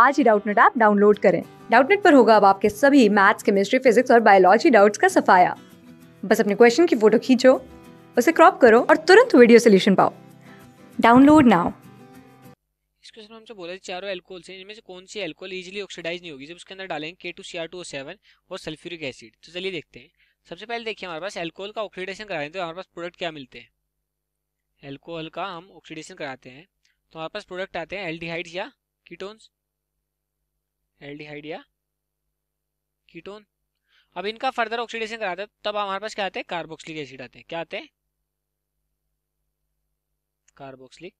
आज ही Doubtnut app download करें डाउटनेट पर होगा अब आपके सभी मैथ्स केमिस्ट्री फिजिक्स और बायोलॉजी डाउट्स का सफाया बस अपने क्वेश्चन की फोटो खींचो उसे क्रॉप करो और तुरंत वीडियो सोल्यूशन पाओ डाउनलोड नाउ इस क्वेश्चन में हमसे बोला है चारों एल्कोहल से इनमें से कौन सी एल्कोहल इजीली ऑक्सीडाइज नहीं होगी जब उसके अंदर डालेंगे K two C R two O seven और सल्फ्यूरिक एसिड तो चलिए देखते हैं सबसे पहले देखिए हमारे पास एल्कोहल का ऑक्सीडेशन कराएं तो हमारे पास प्रोडक्ट क्या मिलते हैं एल्कोहल का हम ऑक्सीडेशन कराते हैं तो हमारे पास प्रोडक्ट आते हैं एल्डिहाइड्स या कीटोन्स एल्डिहाइड या कीटोन अब इनका फर्दर ऑक्सीडेशन कराते हैं तब हमारे पास क्या आते हैं कार्बोक्सिलिक एसिड आते हैं क्या आते हैं कार्बोक्सिलिक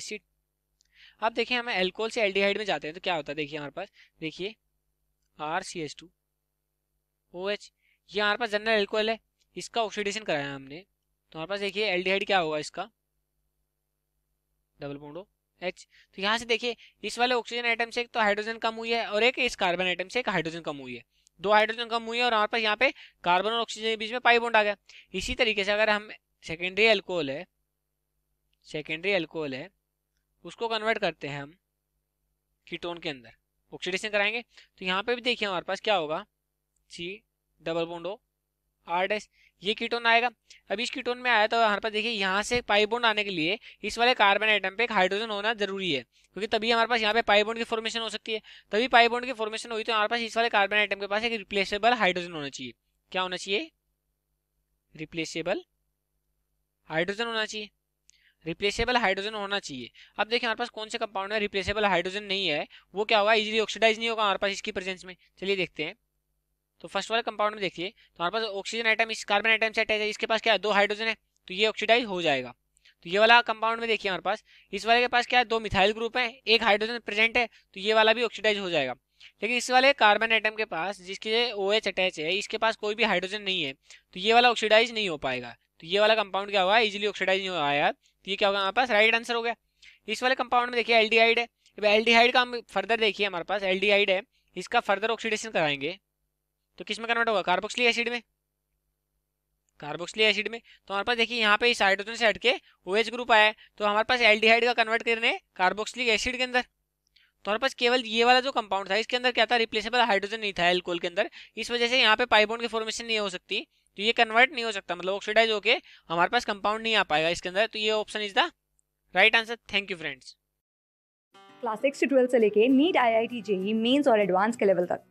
एसिड अब देखिए हमें एल्कोहल से एल्डिहाइड में जाते हैं तो क्या होता है देखिए हमारे पास देखिए R C S two O H ये हमारे पास जनरल एल्कोहल है इसका ऑक्सीडेशन कराया हमने तो हमारे पास देखिए एल्डिहाइड क्या होगा इसका डबल बोंडो एच तो यहाँ से देखिए इस वाले ऑक्सीजन आइटम से एक तो हाइड्रोजन कम हुई है और एक इस कार्बन आइटम से एक हाइड्रोजन कम हुई है दो हाइड्रोजन कम हुई है और हमारे पास यहाँ पे कार्बन और ऑक्सीजन के बीच में पाई बॉन्ड आ गया इसी तरीके से अगर हम सेकेंडरी एल्कोहल है सेकेंडरी एल्कोहल है उसको कन्वर्ट करते हैं हम कीटोन के अंदर ऑक्सीडेशन कराएंगे तो यहाँ पे भी देखिए हमारे पास क्या होगा सी डबल बोंडो आर डैश ये कीटोन आएगा अभी इसकी टोन में आया तो हमारे पास देखिए यहाँ से पाइबोन आने के लिए इस वाले कार्बन आइटम पे एक हाइड्रोजन होना जरूरी है क्योंकि तभी हमारे पास यहाँ पे पाइबोन की फॉर्मेशन हो सकती है तभी पाइबोन की फॉर्मेशन हुई तो हमारे पास इस वाले कार्बन आइटम के पास एक रिप्लेसेबल हाइड्रोजन होना चाहिए क्या होना चाहिए रिप्लेसेबल हाइड्रोजन होना चाहिए रिप्लेसेबल हाइड्रोजन होना चाहिए अब देखिए हमारे पास कौन से कंपाउंड में रिप्लेसेबल हाइड्रोजन नहीं है वो क्या होगा इजीली ऑक्सीडाइज नहीं होगा हमारे पास इसकी प्रेजेंस में चलिए देखते हैं तो फर्स्ट वाले कंपाउंड में देखिए तो हमारे पास ऑक्सीजन आइटम इस कार्बन आइटम से अटैच है तो इसके पास क्या है दो हाइड्रोजन है तो ये ऑक्सीडाइज हो जाएगा तो ये वाला कंपाउंड में देखिए हमारे पास इस वाले के पास क्या है दो मिथाइल ग्रुप है एक हाइड्रोजन प्रेजेंट है तो ये वाला भी ऑक्सीडाइज हो जाएगा लेकिन इस वाले कार्बन आइटम के पास जिसके ओ एच अटैच है इसके पास कोई भी हाइड्रोजन नहीं है तो ये वाला ऑक्सीडाइज नहीं हो पाएगा तो ये वाला कंपाउंड क्या हुआ इजिली ऑक्सीडाइज नहीं आया तो ये क्या होगा हमारे पास राइट आंसर हो गया इस वाले कंपाउंड में देखिए एल्डिहाइड है एल्डिहाइड का हम फर्दर देखिए हमारे पास एल्डिहाइड है इसका फर्दर ऑक्सीडेशन कराएंगे तो किस में कन्वर्ट होगा कार्बोक्सिलिक एसिड में कार्बोक्सिलिक एसिड में तो हमारे पास देखिए यहाँ पे इस हाइड्रोजन से हटके ओ OH ग्रुप आया है तो हमारे पास एल्डिहाइड का कन्वर्ट करने कार्बोक्सिलिक एसिड के अंदर तो हमारे पास केवल ये वाला जो कंपाउंड था इसके अंदर क्या था रिप्लेसेबल हाइड्रोजन नहीं था एल्कोल के अंदर इस वजह से यहाँ पे पाइबोन की फॉर्मेशन नहीं हो सकती तो ये कन्वर्ट नहीं हो सकता मतलब ऑक्सीडाइज होकर हमारे पास कंपाउंड नहीं आ पाएगा इसके अंदर तो ये option is the right answer thank you friends class six से ट्वेल्थ से लेके NEET I I T JEE mains और एडवांस के लेवल तक